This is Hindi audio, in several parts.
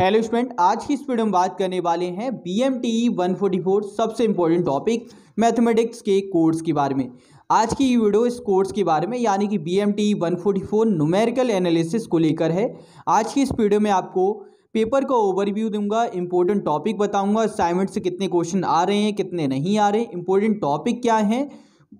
हेलो स्टूडेंट आज की इस वीडियो में बात करने वाले हैं B M T one forty four सबसे इम्पोर्टेंट टॉपिक मैथमेटिक्स के कोर्स के बारे में आज की वीडियो इस कोर्स के बारे में यानी कि B M T one forty four numerical analysis को लेकर है आज की इस वीडियो में आपको पेपर का ओवरव्यू दूंगा इंपॉर्टेंट टॉपिक बताऊंगा असाइनमेंट से कितने क्वेश्चन आ रहे हैं कितने नहीं आ रहे हैं इंपॉर्टेंट टॉपिक क्या हैं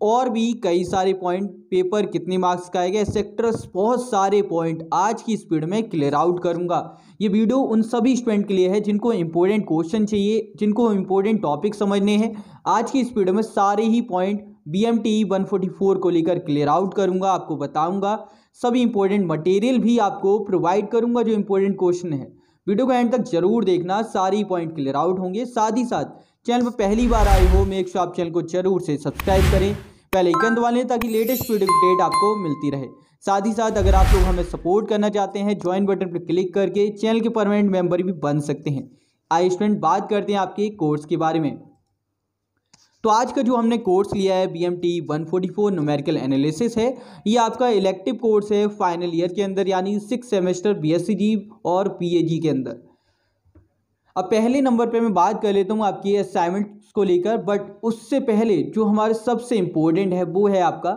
और भी कई सारे पॉइंट पेपर कितने मार्क्स का आएगा सेक्टर्स बहुत सारे पॉइंट आज की स्पीड में क्लियर आउट करूंगा ये वीडियो उन सभी स्टूडेंट के लिए है जिनको इंपॉर्टेंट क्वेश्चन चाहिए जिनको इंपॉर्टेंट टॉपिक समझने हैं आज की स्पीड में सारे ही point B M T one forty four को लेकर क्लियर आउट करूंगा आपको बताऊँगा सभी इंपॉर्टेंट मटेरियल भी आपको प्रोवाइड करूंगा जो इंपॉर्टेंट क्वेश्चन है वीडियो को एंड तक जरूर देखना सारी पॉइंट क्लियर आउट होंगे साथ ही साथ चैनल पर पहली बार आए हो मेक शो आप चैनल को जरूर से सब्सक्राइब करें पहले आइकन दबा लें ताकि लेटेस्ट वीडियो अपडेट आपको मिलती रहे साथ ही साथ अगर आप लोग हमें सपोर्ट करना चाहते हैं ज्वाइन बटन पर क्लिक करके चैनल के परमानेंट मेंबर भी बन सकते हैं आई स्टूडेंट बात करते हैं आपके कोर्स के बारे में तो आज का जो हमने कोर्स लिया है B M T one forty four numerical analysis है ये आपका इलेक्टिव कोर्स है फाइनल ईयर के अंदर यानी six semester B S C G और पी ए जी के अंदर अब पहले नंबर पे मैं बात कर लेता हूँ आपकी असाइनमेंट्स को लेकर बट उससे पहले जो हमारे सबसे इम्पोर्टेंट है वो है आपका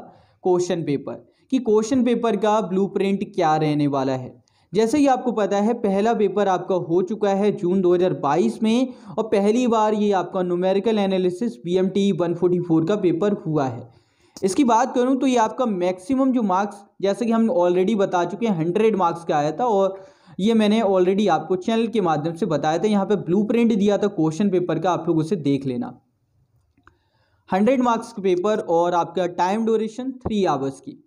क्वेश्चन पेपर कि क्वेश्चन पेपर का ब्लू क्या रहने वाला है जैसे ही आपको पता है पहला पेपर आपका हो चुका है जून 2022 में और पहली बार ये आपका numerical analysis B M T का पेपर हुआ है इसकी बात करूँ तो ये आपका मैक्सिमम जो मार्क्स जैसे कि हम ऑलरेडी बता चुके हैं हंड्रेड मार्क्स का आया था और ये मैंने ऑलरेडी आपको चैनल के माध्यम से बताया था यहाँ पे ब्लूप्रिंट दिया था क्वेश्चन पेपर का आप लोग उसे देख लेना हंड्रेड मार्क्स का पेपर और आपका टाइम ड्यूरेशन थ्री आवर्स की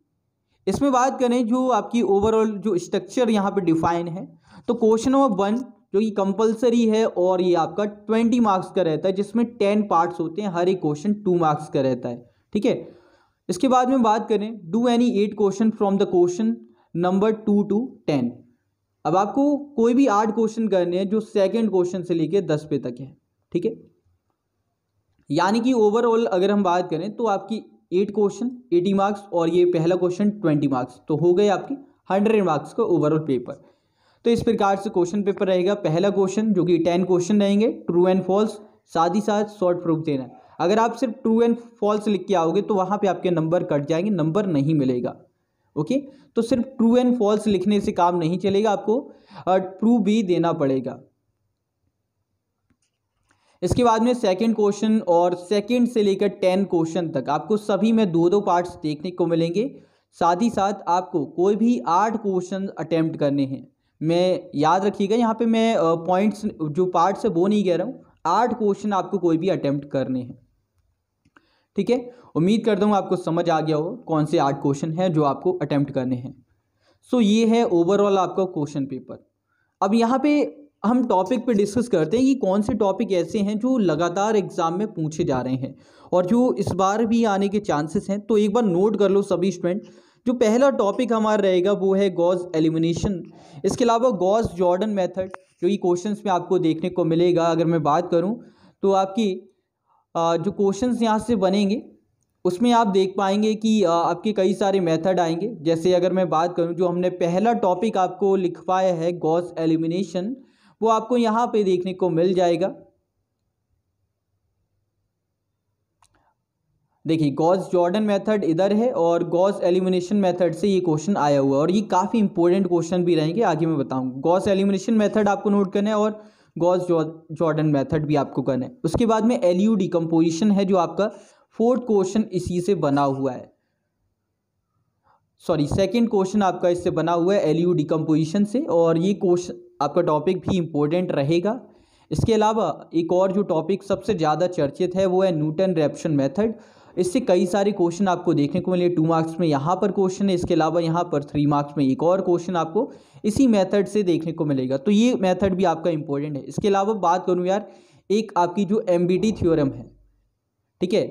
इसमें बात करें जो आपकी ओवरऑल जो स्ट्रक्चर यहाँ पे डिफाइन है तो क्वेश्चन नंबर वन जो कि कंपलसरी है और ये आपका ट्वेंटी मार्क्स का रहता है जिसमें टेन पार्ट्स होते हैं हर एक क्वेश्चन टू मार्क्स का रहता है ठीक है इसके बाद में बात करें do any eight question from the question number two to ten अब आपको कोई भी आठ क्वेश्चन करने हैं जो सेकंड क्वेश्चन से लेके दस पे तक है ठीक है यानी कि ओवरऑल अगर हम बात करें तो आपकी एट क्वेश्चन एटी मार्क्स और ये पहला क्वेश्चन ट्वेंटी मार्क्स तो हो गए आपकी हंड्रेड मार्क्स का ओवरऑल पेपर तो इस प्रकार से क्वेश्चन पेपर रहेगा पहला क्वेश्चन जो कि टेन क्वेश्चन रहेंगे ट्रू एंड फॉल्स साथ ही साथ शॉर्ट प्रूफ देना अगर आप सिर्फ ट्रू एंड फॉल्स लिख के आओगे तो वहाँ पे आपके नंबर कट जाएंगे नंबर नहीं मिलेगा ओके तो सिर्फ ट्रू एंड फॉल्स लिखने से काम नहीं चलेगा आपको ट्रू भी देना पड़ेगा इसके बाद में सेकंड क्वेश्चन और सेकंड से लेकर टेन क्वेश्चन तक आपको सभी में दो दो पार्ट्स देखने को मिलेंगे साथ ही साथ आपको कोई भी आठ क्वेश्चन अटैम्प्ट करने हैं मैं याद रखिएगा यहाँ पे मैं पॉइंट्स जो पार्ट्स है वो नहीं कह रहा हूँ आठ क्वेश्चन आपको कोई भी अटैम्प्ट करने हैं ठीक है उम्मीद करता हूँ आपको समझ आ गया हो कौन से आठ क्वेश्चन हैं जो आपको अटैम्प्ट करने हैं सो so, ये है ओवरऑल आपका क्वेश्चन पेपर अब यहाँ पे हम टॉपिक पे डिस्कस करते हैं कि कौन से टॉपिक ऐसे हैं जो लगातार एग्ज़ाम में पूछे जा रहे हैं और जो इस बार भी आने के चांसेस हैं तो एक बार नोट कर लो सभी स्टूडेंट जो पहला टॉपिक हमारा रहेगा वो है गॉज एलिमिनेशन इसके अलावा गॉज जॉर्डन मेथड जो कि क्वेश्चंस में आपको देखने को मिलेगा अगर मैं बात करूं तो आपकी जो क्वेश्चन यहाँ से बनेंगे उसमें आप देख पाएंगे कि आपके कई सारे मेथड आएंगे जैसे अगर मैं बात करूं जो हमने पहला टॉपिक आपको लिखवाया है गॉस एलिमिनेशन वो आपको यहाँ पे देखने को मिल जाएगा देखिए गॉस जॉर्डन मेथड इधर है और गॉस एलिमिनेशन मेथड से ये क्वेश्चन आया हुआ है और ये काफ़ी इंपॉर्टेंट क्वेश्चन भी रहेंगे आगे मैं बताऊंगा गॉस एलिमिनेशन मेथड आपको नोट करना है और गॉस जॉर्डन मेथड भी आपको करना है उसके बाद में एल यू डिकम्पोजिशन है जो आपका फोर्थ क्वेश्चन इसी से बना हुआ है सॉरी सेकंड क्वेश्चन आपका इससे बना हुआ है एल यू डिकम्पोजिशन से और ये क्वेश्चन आपका टॉपिक भी इम्पोर्टेंट रहेगा इसके अलावा एक और जो टॉपिक सबसे ज़्यादा चर्चित है वो है न्यूटन रेप्शन मेथड इससे कई सारे क्वेश्चन आपको देखने को मिले टू मार्क्स में यहाँ पर क्वेश्चन है इसके अलावा यहाँ पर थ्री मार्क्स में एक और क्वेश्चन आपको इसी मेथड से देखने को मिलेगा तो ये मेथड भी आपका इंपॉर्टेंट है इसके अलावा बात करूँ यार एक आपकी जो एम बी थ्योरम है ठीक है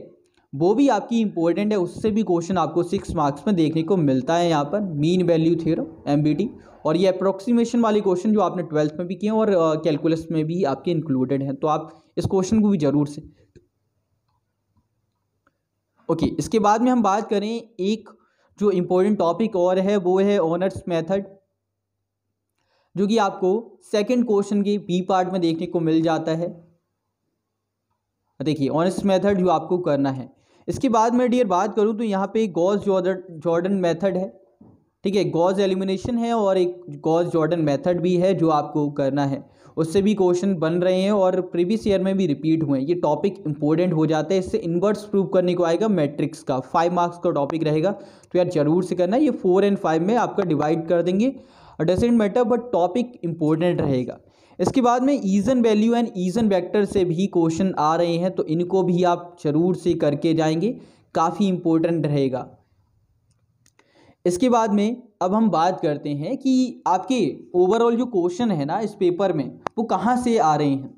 वो भी आपकी इंपॉर्टेंट है उससे भी क्वेश्चन आपको सिक्स मार्क्स में देखने को मिलता है यहाँ पर मीन वैल्यू थ्योरम एम और ये अप्रोक्सीमेशन वाले क्वेश्चन जो आपने ट्वेल्थ में भी किए हैं और कैलकुलस में भी आपके इंक्लूडेड हैं तो आप इस क्वेश्चन को भी ज़रूर से ओके okay, इसके बाद में हम बात करें एक जो इम्पोर्टेंट टॉपिक और है वो है ऑनर्स मेथड जो कि आपको सेकंड क्वेश्चन के बी पार्ट में देखने को मिल जाता है देखिए ऑनर्स मेथड जो आपको करना है इसके बाद में डियर बात करूं तो यहाँ पे गॉस जॉर्डन जॉर्डन मेथड है ठीक है गॉज एलिमिनेशन है और एक गॉज जॉर्डन मेथड भी है जो आपको करना है उससे भी क्वेश्चन बन रहे हैं और प्रीवियस ईयर में भी रिपीट हुए हैं ये टॉपिक इंपॉर्टेंट हो जाते हैं इससे इन्वर्स प्रूव करने को आएगा मैट्रिक्स का फाइव मार्क्स का टॉपिक रहेगा तो यार जरूर से करना ये फोर एंड फाइव में आपका डिवाइड कर देंगे doesn't matter but topic important रहेगा इसके बाद में eigen value and eigen vector से भी क्वेश्चन आ रहे हैं तो इनको भी आप जरूर से करके जाएंगे काफ़ी इंपॉर्टेंट रहेगा इसके बाद में अब हम बात करते हैं कि आपके ओवरऑल जो क्वेश्चन है ना इस पेपर में वो कहाँ से आ रहे हैं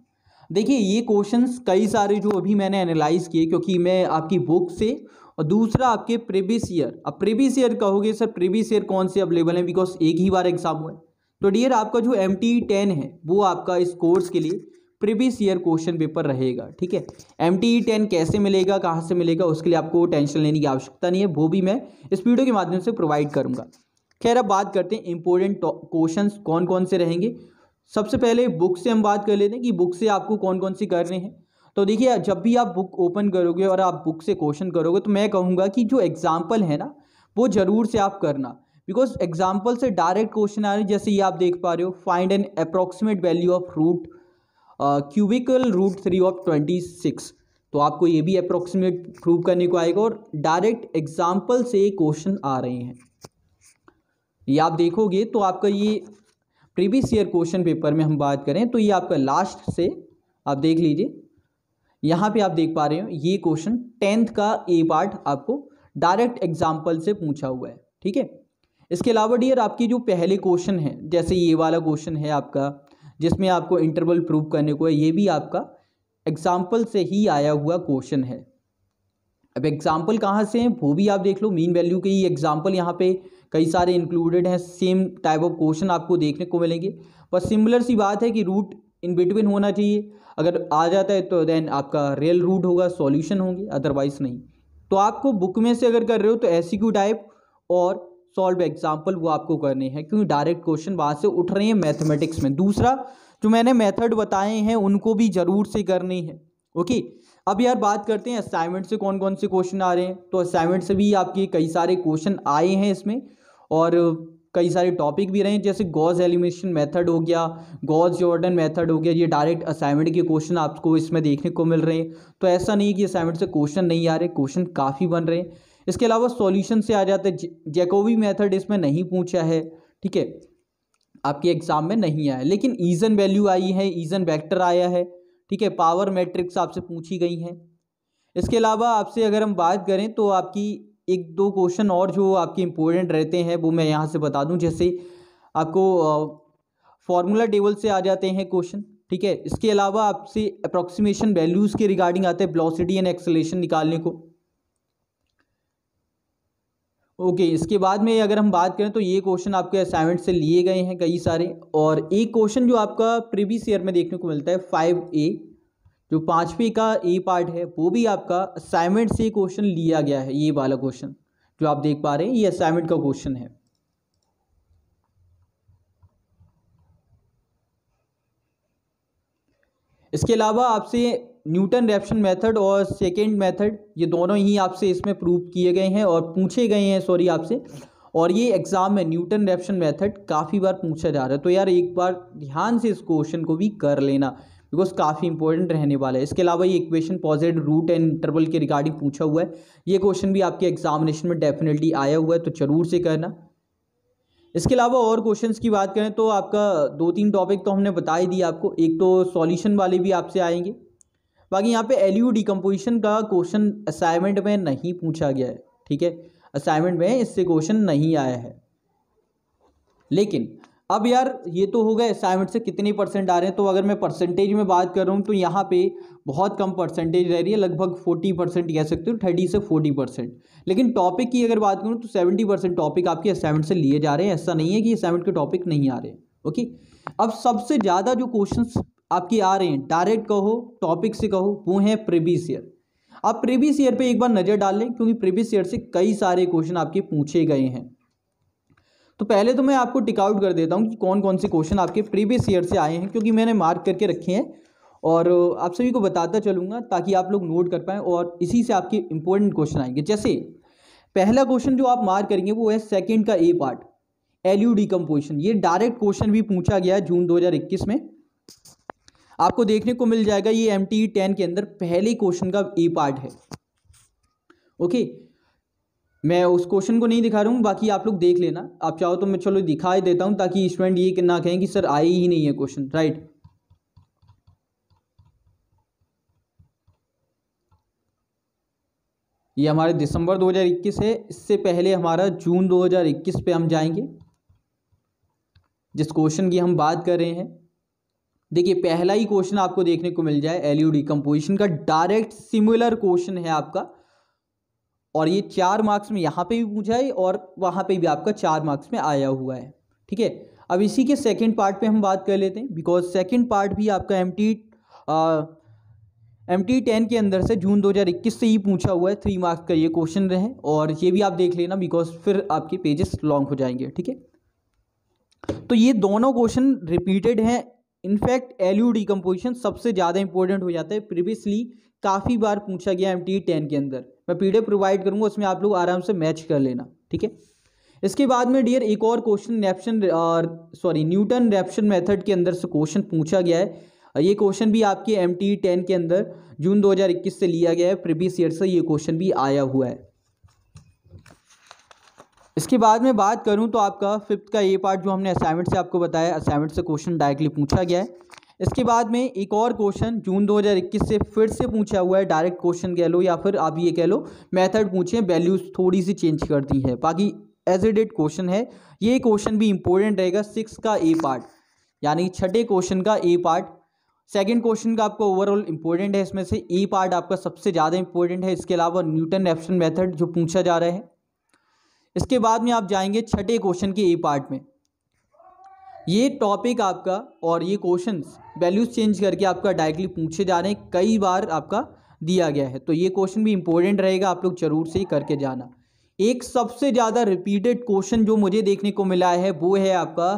देखिए ये क्वेश्चंस कई सारे जो अभी मैंने एनालाइज किए क्योंकि मैं आपकी बुक से और दूसरा आपके प्रीवियस ईयर अब प्रीवियस ईयर कहोगे सर प्रीवियस ईयर कौन से अवेलेबल हैं बिकॉज एक ही बार एग्जाम हुआ है तो डियर आपका जो एम टी टेन है वो आपका इस कोर्स के लिए प्रीवियस ईयर क्वेश्चन पेपर रहेगा ठीक है एम टी ई टेन कैसे मिलेगा कहाँ से मिलेगा उसके लिए आपको टेंशन लेने की आवश्यकता नहीं है वो भी मैं इस वीडियो के माध्यम से प्रोवाइड करूँगा खैर अब बात करते हैं इंपॉर्टेंट क्वेश्चन कौन कौन से रहेंगे सबसे पहले बुक से हम बात कर लेते हैं कि बुक से आपको कौन कौन सी करने हैं तो देखिए जब भी आप बुक ओपन करोगे और आप बुक से क्वेश्चन करोगे तो मैं कहूँगा कि जो एग्जाम्पल है ना वो ज़रूर से आप करना बिकॉज एग्जाम्पल से डायरेक्ट क्वेश्चन आ रहे हैं जैसे ये आप देख पा रहे हो find an approximate value of root cubical root three of twenty six तो आपको ये भी अप्रोक्सीमेट प्रूव करने को आएगा और डायरेक्ट एग्जाम्पल से क्वेश्चन आ रहे हैं ये आप देखोगे तो आपका ये प्रीवियस ईयर क्वेश्चन पेपर में हम बात करें तो ये आपका लास्ट से आप देख लीजिए यहाँ पे आप देख पा रहे हो ये क्वेश्चन टेंथ का ए पार्ट आपको डायरेक्ट एग्जाम्पल से पूछा हुआ है ठीक है इसके अलावा डियर आपकी जो पहले क्वेश्चन है जैसे ये वाला क्वेश्चन है आपका जिसमें आपको इंटरवल प्रूव करने को है ये भी आपका एग्जाम्पल से ही आया हुआ क्वेश्चन है अब एग्जाम्पल कहाँ से हैं वो भी आप देख लो मीन वैल्यू के ही एग्जाम्पल यहाँ पे कई सारे इंक्लूडेड हैं सेम टाइप ऑफ क्वेश्चन आपको देखने को मिलेंगे बस सिमिलर सी बात है कि रूट इन बिटवीन होना चाहिए अगर आ जाता है तो देन आपका रियल रूट होगा सॉल्यूशन होंगे अदरवाइज नहीं तो आपको बुक में से अगर कर रहे हो तो एस टाइप e और सॉल्व एग्जाम्पल वो आपको करने हैं क्योंकि डायरेक्ट क्वेश्चन वहाँ से उठ रहे हैं मैथमेटिक्स में दूसरा जो मैंने मेथड बताए हैं उनको भी ज़रूर से करनी है ओके अब यार बात करते हैं असाइनमेंट से कौन कौन से क्वेश्चन आ रहे हैं तो असाइनमेंट से भी आपके कई सारे क्वेश्चन आए हैं इसमें और कई सारे टॉपिक भी रहे हैं जैसे गॉज एलिमिनेशन मेथड हो गया गॉज जॉर्डन मेथड हो गया ये डायरेक्ट असाइनमेंट के क्वेश्चन आपको इसमें देखने को मिल रहे हैं तो ऐसा नहीं कि असाइनमेंट से क्वेश्चन नहीं आ रहे क्वेश्चन काफ़ी बन रहे हैं इसके अलावा सॉल्यूशन से आ जाते जैकोवी मेथड इसमें नहीं पूछा है ठीक है आपके एग्ज़ाम में नहीं आया लेकिन ईजन वैल्यू आई है ईजन वेक्टर आया है ठीक है पावर मैट्रिक्स आपसे पूछी गई हैं इसके अलावा आपसे अगर हम बात करें तो आपकी एक दो क्वेश्चन और जो आपके इम्पोर्टेंट रहते हैं वो मैं यहाँ से बता दूँ जैसे आपको फॉर्मूला टेबल से आ जाते हैं क्वेश्चन ठीक है इसके अलावा आपसे अप्रोक्सीमेशन वैल्यूज़ के रिगार्डिंग आते हैं ब्लॉसिटी एंड एक्सलेशन निकालने को ओके okay, इसके बाद में अगर हम बात करें तो ये क्वेश्चन आपके असाइनमेंट से लिए गए हैं कई सारे और एक क्वेश्चन जो आपका प्रीवियस ईयर में देखने को मिलता है फाइव ए जो पाँचवीं का ए पार्ट है वो भी आपका असाइनमेंट से क्वेश्चन लिया गया है ये वाला क्वेश्चन जो आप देख पा रहे हैं ये असाइनमेंट का क्वेश्चन है इसके अलावा आपसे न्यूटन रेप्शन मेथड और सेकेंड मेथड ये दोनों ही आपसे इसमें प्रूव किए गए हैं और पूछे गए हैं सॉरी आपसे और ये एग्ज़ाम में न्यूटन रेप्शन मेथड काफ़ी बार पूछा जा रहा है तो यार एक बार ध्यान से इस क्वेश्चन को भी कर लेना बिकॉज काफ़ी इंपॉर्टेंट रहने वाला है इसके अलावा ये equation positive root and interval के रिगार्डिंग पूछा हुआ है ये क्वेश्चन भी आपके एग्जामिनेशन में डेफिनेटली आया हुआ है तो ज़रूर से करना इसके अलावा और क्वेश्चंस की बात करें तो आपका दो तीन टॉपिक तो हमने बता ही दिया आपको एक तो सॉल्यूशन वाले भी आपसे आएंगे बाकी यहाँ पे एल यू डिकम्पोजिशन का क्वेश्चन असाइनमेंट में नहीं पूछा गया है ठीक है असाइनमेंट में इससे क्वेश्चन नहीं आया है लेकिन अब यार ये तो हो गया असाइनमेंट से कितने परसेंट आ रहे हैं तो अगर मैं परसेंटेज में बात कर रहा हूँ तो यहाँ पे बहुत कम परसेंटेज रह रही है लगभग फोर्टी परसेंट कह सकते हो थर्टी से फोर्टी परसेंट लेकिन टॉपिक की अगर बात करूँ तो सेवेंटी परसेंट टॉपिक आपके असाइनमेंट से लिए जा रहे हैं ऐसा नहीं है कि असाइनमेंट के टॉपिक नहीं आ रहे ओके अब सबसे ज़्यादा जो क्वेश्चन आपकी आ रही हैं डायरेक्ट कहो टॉपिक से कहो वो हैं प्रीवियस ईयर आप प्रीवियस ईयर पे एक बार नज़र डाल लें क्योंकि प्रीवियस ईयर से कई सारे क्वेश्चन आपके पूछे गए हैं तो पहले तो मैं आपको टिकआउट कर देता हूँ कि कौन कौन से क्वेश्चन आपके प्रीवियस ईयर से आए हैं क्योंकि मैंने मार्क करके रखे हैं और आप सभी को बताता चलूँगा ताकि आप लोग नोट कर पाएँ और इसी से आपके इंपॉर्टेंट क्वेश्चन आएंगे जैसे पहला क्वेश्चन जो आप मार्क करेंगे वो है सेकेंड का A part L U decomposition ये डायरेक्ट क्वेश्चन भी पूछा गया है जून 2021 में आपको देखने को मिल जाएगा ये एम टी टेन के अंदर पहले क्वेश्चन का ए पार्ट है ओके मैं उस क्वेश्चन को नहीं दिखा रहा हूँ बाकी आप लोग देख लेना आप चाहो तो मैं चलो दिखा ही देता हूँ ताकि स्टूडेंट ये ना कहें कि सर आए ही नहीं है क्वेश्चन राइट ये हमारे दिसंबर 2021 है इससे पहले हमारा जून 2021 पे हम जाएंगे जिस क्वेश्चन की हम बात कर रहे हैं देखिए पहला ही क्वेश्चन आपको देखने को मिल जाए एलयू कंपोजिशन का डायरेक्ट सिमिलर क्वेश्चन है आपका और ये चार मार्क्स में यहाँ पे भी पूछा है और वहाँ पे भी आपका चार मार्क्स में आया हुआ है ठीक है अब इसी के सेकंड पार्ट पे हम बात कर लेते हैं बिकॉज सेकंड पार्ट भी आपका M T M T ten के अंदर से जून 2021 से ही पूछा हुआ है थ्री मार्क्स का ये क्वेश्चन रहे और ये भी आप देख लेना बिकॉज फिर आपके पेजेस लॉन्ग हो जाएंगे ठीक है तो ये दोनों क्वेश्चन रिपीटेड हैं इनफैक्ट एल्यू डिकम्पोजिशन सबसे ज़्यादा इंपॉर्टेंट हो जाता है प्रीवियसली काफ़ी बार पूछा गया एम टी टेन के अंदर मैं एफ प्रोवाइड करूँगा उसमें आप लोग आराम से मैच कर लेना ठीक है इसके बाद में डियर एक और क्वेश्चन नेप्शन सॉरी न्यूटन रेप्शन मेथड के अंदर से क्वेश्चन पूछा गया है ये क्वेश्चन भी आपके एम टी टेन के अंदर जून 2021 से लिया गया है प्रीवियस ईयर से ये क्वेश्चन भी आया हुआ है इसके बाद में बात करूं तो आपका फिफ्थ का ये पार्ट जो हमने असाइनमेंट से आपको बताया असाइनमेंट से क्वेश्चन डायरेक्टली पूछा गया है इसके बाद में एक और क्वेश्चन जून 2021 से फिर से पूछा हुआ है डायरेक्ट क्वेश्चन कह लो या फिर आप ये कह लो मेथड पूछें वैल्यूज़ थोड़ी सी चेंज कर दी है बाकी एज ए डेट क्वेश्चन है ये क्वेश्चन भी इंपॉर्टेंट रहेगा सिक्स का ए पार्ट यानी छठे क्वेश्चन का ए पार्ट सेकेंड क्वेश्चन का आपका ओवरऑल इंपॉर्टेंट है इसमें से ए पार्ट आपका सबसे ज़्यादा इंपॉर्टेंट है इसके अलावा न्यूटन एप्शन मेथड जो पूछा जा रहा है इसके बाद में आप जाएंगे छठे क्वेश्चन के ए पार्ट में ये टॉपिक आपका और ये क्वेश्चन वैल्यूज चेंज करके आपका डायरेक्टली पूछे जा रहे हैं कई बार आपका दिया गया है तो ये क्वेश्चन भी इंपॉर्टेंट रहेगा आप लोग जरूर से ही करके जाना एक सबसे ज़्यादा रिपीटेड क्वेश्चन जो मुझे देखने को मिला है वो है आपका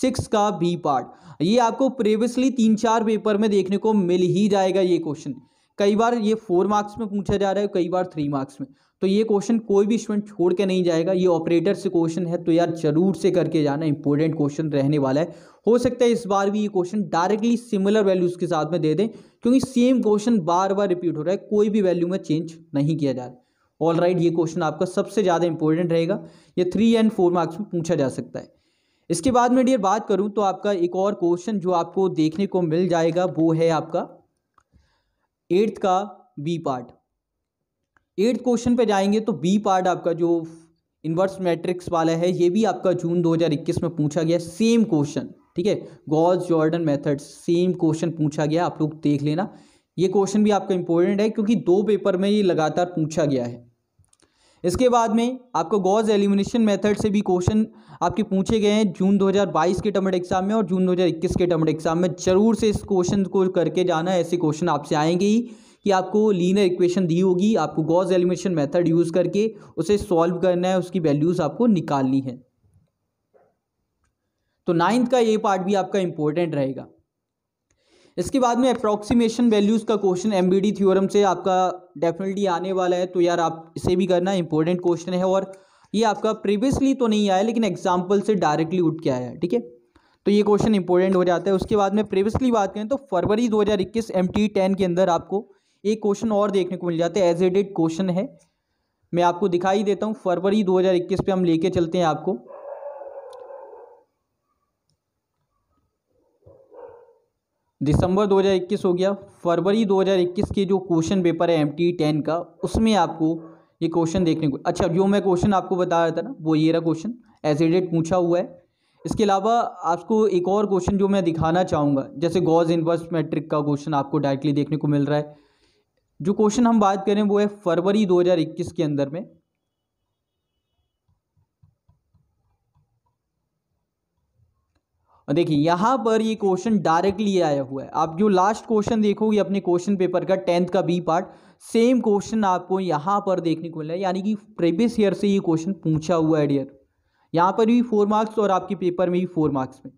सिक्स का बी पार्ट ये आपको प्रीवियसली तीन चार पेपर में देखने को मिल ही जाएगा ये क्वेश्चन कई बार ये फोर मार्क्स में पूछा जा रहा है कई बार थ्री मार्क्स में तो ये क्वेश्चन कोई भी स्टूडेंट छोड़ के नहीं जाएगा ये ऑपरेटर से क्वेश्चन है तो यार जरूर से करके जाना इंपॉर्टेंट क्वेश्चन रहने वाला है हो सकता है इस बार भी ये क्वेश्चन डायरेक्टली सिमिलर वैल्यूज़ के साथ में दे दें क्योंकि सेम क्वेश्चन बार बार रिपीट हो रहा है कोई भी वैल्यू में चेंज नहीं किया जा रहा ऑल राइट ये क्वेश्चन आपका सबसे ज़्यादा इंपॉर्टेंट रहेगा ये थ्री एंड फोर मार्क्स में पूछा जा सकता है इसके बाद में डियर बात करूँ तो आपका एक और क्वेश्चन जो आपको देखने को मिल जाएगा वो है आपका एट्थ का बी पार्ट एट्थ क्वेश्चन पे जाएंगे तो बी पार्ट आपका जो इन्वर्स मैट्रिक्स वाला है ये भी आपका जून 2021 में पूछा गया सेम क्वेश्चन ठीक है Gauss Jordan method same question पूछा गया आप लोग देख लेना ये क्वेश्चन भी आपका इंपॉर्टेंट है क्योंकि दो पेपर में ये लगातार पूछा गया है इसके बाद में आपको गॉज एलिमिनेशन मेथड से भी क्वेश्चन आपके पूछे गए हैं जून 2022 के टर्मेट एग्जाम में और जून 2021 के टर्मेट एग्जाम में जरूर से इस क्वेश्चन को करके जाना ऐसे क्वेश्चन आपसे आएंगे ही कि आपको लीनर इक्वेशन दी होगी आपको गॉज एलिमिनेशन मेथड यूज़ करके उसे सॉल्व करना है उसकी वैल्यूज़ आपको निकालनी है तो नाइन्थ का ये पार्ट भी आपका इंपॉर्टेंट रहेगा इसके बाद में अप्रॉक्सीमेशन वैल्यूज़ का क्वेश्चन एम बी थ्योरम से आपका डेफिनेटली आने वाला है तो यार आप इसे भी करना इंपॉर्टेंट क्वेश्चन है और ये आपका प्रीवियसली तो नहीं आया लेकिन एग्जाम्पल से डायरेक्टली उठ के आया है ठीक है तो ये क्वेश्चन इंपॉर्टेंट हो जाता है उसके बाद में प्रीवियसली बात करें तो फरवरी 2021 हज़ार इक्कीस e के अंदर आपको एक क्वेश्चन और देखने को मिल जाता है एज एडेड क्वेश्चन है मैं आपको दिखाई देता हूँ फरवरी 2021 पे हम लेके चलते हैं आपको दिसंबर 2021 हो गया फरवरी 2021 के जो क्वेश्चन पेपर है एम टी e टेन का उसमें आपको ये क्वेश्चन देखने को अच्छा जो मैं क्वेश्चन आपको बता रहा था ना वो ये रहा क्वेश्चन एज एडेड पूछा हुआ है इसके अलावा आपको एक और क्वेश्चन जो मैं दिखाना चाहूँगा जैसे गॉज इनवर्स मैट्रिक का क्वेश्चन आपको डायरेक्टली देखने को मिल रहा है जो क्वेश्चन हम बात करें वो है फरवरी 2021 के अंदर में देखिए यहाँ पर ये क्वेश्चन डायरेक्टली आया हुआ है आप जो लास्ट क्वेश्चन देखोगे अपने क्वेश्चन पेपर का टेंथ का बी पार्ट सेम क्वेश्चन आपको यहाँ पर देखने को मिला है यानी कि प्रीवियस ईयर से ये क्वेश्चन पूछा हुआ है डियर यहाँ पर भी फोर मार्क्स और आपके पेपर में भी फोर मार्क्स में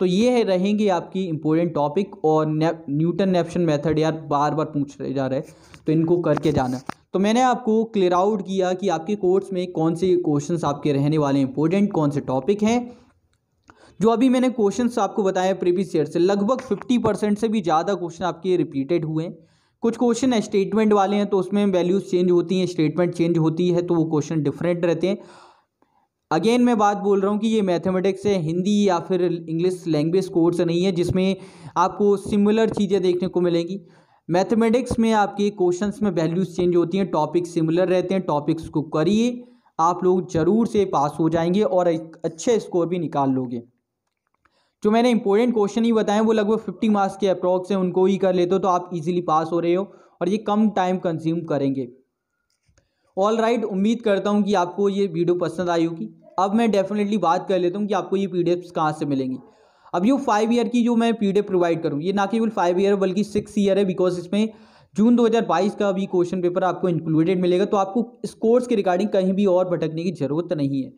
तो ये है रहेंगे आपकी इंपॉर्टेंट टॉपिक और न्यूटन नेप्शन मेथड यार बार बार रहे जा रहे हैं तो इनको करके जाना तो मैंने आपको क्लियर आउट किया कि आपके कोर्स में कौन से क्वेश्चन आपके रहने वाले इंपॉर्टेंट कौन से टॉपिक हैं जो अभी मैंने क्वेश्चन आपको बताया प्रीवियस ईयर से लगभग फिफ्टी परसेंट से भी ज़्यादा क्वेश्चन आपके रिपीटेड हुए हैं कुछ क्वेश्चन स्टेटमेंट वाले हैं तो उसमें वैल्यूज़ चेंज होती हैं स्टेटमेंट चेंज होती है तो वो क्वेश्चन डिफरेंट रहते हैं अगेन मैं बात बोल रहा हूँ कि ये मैथमेटिक्स है हिंदी या फिर इंग्लिश लैंग्वेज कोर्स नहीं है जिसमें आपको सिमिलर चीज़ें देखने को मिलेंगी मैथमेटिक्स में आपके क्वेश्चंस में वैल्यूज़ चेंज होती हैं टॉपिक सिमिलर रहते हैं टॉपिक्स को करिए आप लोग ज़रूर से पास हो जाएंगे और एक अच्छे स्कोर भी निकाल लोगे जो मैंने इंपॉर्टेंट क्वेश्चन ही बताएं वो लगभग फिफ्टी मार्क्स के अप्रॉक्स हैं उनको ही कर लेते हो तो आप इजीली पास हो रहे हो और ये कम टाइम कंज्यूम करेंगे ऑल राइट right, उम्मीद करता हूँ कि आपको ये वीडियो पसंद आई होगी अब मैं डेफिनेटली बात कर लेता हूँ कि आपको ये पी डी कहाँ से मिलेंगी अब ये फाइव ईयर की जो मैं पी डी प्रोवाइड करूँ ये ना केवल फाइव ईयर बल्कि सिक्स ईयर है बिकॉज इसमें जून 2022 का भी क्वेश्चन पेपर आपको इंक्लूडेड मिलेगा तो आपको इस कोर्स के रिगार्डिंग कहीं भी और भटकने की ज़रूरत नहीं है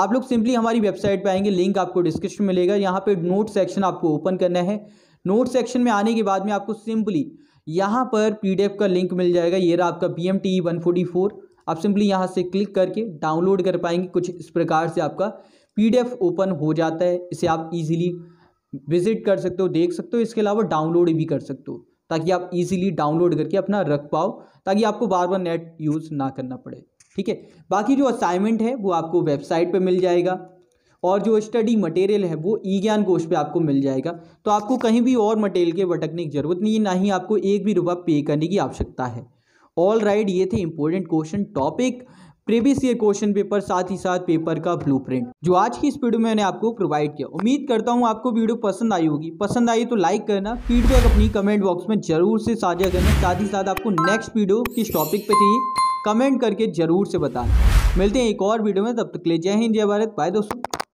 आप लोग सिंपली हमारी वेबसाइट पर आएंगे लिंक आपको डिस्क्रिप्शन मिलेगा यहाँ पे नोट सेक्शन आपको ओपन करना है नोट सेक्शन में आने के बाद में आपको सिंपली यहाँ पर पीडीएफ का लिंक मिल जाएगा ये रहा आपका B M T one forty four आप सिंपली यहाँ से क्लिक करके डाउनलोड कर पाएंगे कुछ इस प्रकार से आपका पीडीएफ ओपन हो जाता है इसे आप इजीली विजिट कर सकते हो देख सकते हो इसके अलावा डाउनलोड भी कर सकते हो ताकि आप इजीली डाउनलोड करके अपना रख पाओ ताकि आपको बार बार नेट यूज़ ना करना पड़े ठीक है बाकी जो असाइनमेंट है वो आपको वेबसाइट पे मिल जाएगा और जो स्टडी मटेरियल है वो ई ज्ञान कोश पर आपको मिल जाएगा तो आपको कहीं भी और मटेरियल के भटकने की जरूरत नहीं है ना ही आपको एक भी रुपया पे करने की आवश्यकता है ऑल राइट right, ये थे important question topic previous year question paper साथ ही साथ पेपर का ब्लूप्रिंट जो आज की इस वीडियो में मैंने आपको प्रोवाइड किया उम्मीद करता हूँ आपको वीडियो पसंद आई होगी पसंद आई तो लाइक करना फीडबैक अपनी कमेंट बॉक्स में जरूर से साझा करना साथ ही साथ आपको नेक्स्ट वीडियो किस टॉपिक पर चाहिए कमेंट करके जरूर से बताना मिलते हैं एक और वीडियो में तब तक ले जय हिंद जय भारत बाय दोस्तों